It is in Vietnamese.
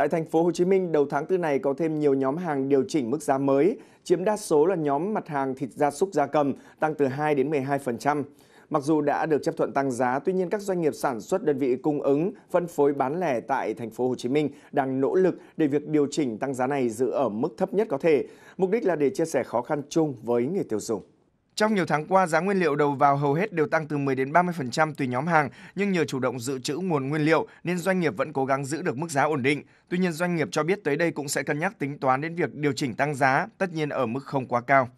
Tại thành phố Hồ Chí Minh, đầu tháng tư này có thêm nhiều nhóm hàng điều chỉnh mức giá mới, chiếm đa số là nhóm mặt hàng thịt gia súc gia cầm, tăng từ 2 đến 12%. Mặc dù đã được chấp thuận tăng giá, tuy nhiên các doanh nghiệp sản xuất đơn vị cung ứng, phân phối bán lẻ tại thành phố Hồ Chí Minh đang nỗ lực để việc điều chỉnh tăng giá này giữ ở mức thấp nhất có thể, mục đích là để chia sẻ khó khăn chung với người tiêu dùng. Trong nhiều tháng qua, giá nguyên liệu đầu vào hầu hết đều tăng từ 10 đến 30% tùy nhóm hàng, nhưng nhờ chủ động dự trữ nguồn nguyên liệu nên doanh nghiệp vẫn cố gắng giữ được mức giá ổn định. Tuy nhiên, doanh nghiệp cho biết tới đây cũng sẽ cân nhắc tính toán đến việc điều chỉnh tăng giá, tất nhiên ở mức không quá cao.